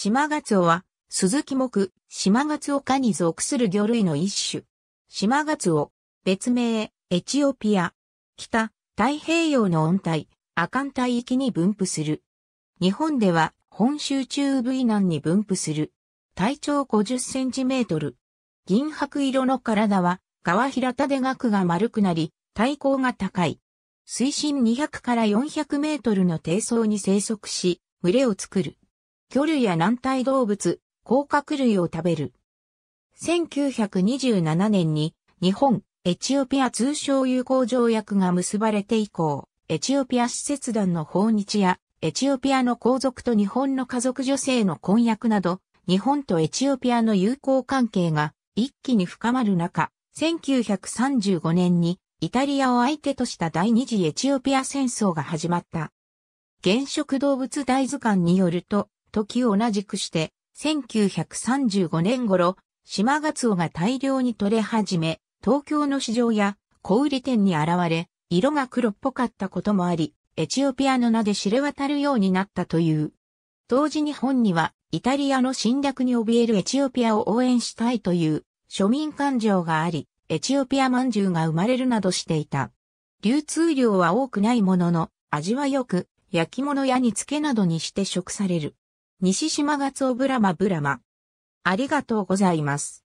島ガツオは、鈴木木、島ガツオ科に属する魚類の一種。島ガツオ、別名、エチオピア。北、太平洋の温帯、亜寒帯域に分布する。日本では、本州中部以南に分布する。体長50センチメートル。銀白色の体は、川平田で額が丸くなり、体高が高い。水深200から400メートルの低層に生息し、群れを作る。魚類や軟体動物、甲殻類を食べる。1927年に日本、エチオピア通商友好条約が結ばれて以降、エチオピア使節団の訪日や、エチオピアの皇族と日本の家族女性の婚約など、日本とエチオピアの友好関係が一気に深まる中、1935年にイタリアを相手とした第二次エチオピア戦争が始まった。原色動物大図鑑によると、時を同じくして、1935年頃、島ガツオが大量に取れ始め、東京の市場や小売店に現れ、色が黒っぽかったこともあり、エチオピアの名で知れ渡るようになったという。同時日本には、イタリアの侵略に怯えるエチオピアを応援したいという庶民感情があり、エチオピア饅頭が生まれるなどしていた。流通量は多くないものの、味は良く、焼き物や煮付けなどにして食される。西島がつブラマブラマ。ありがとうございます。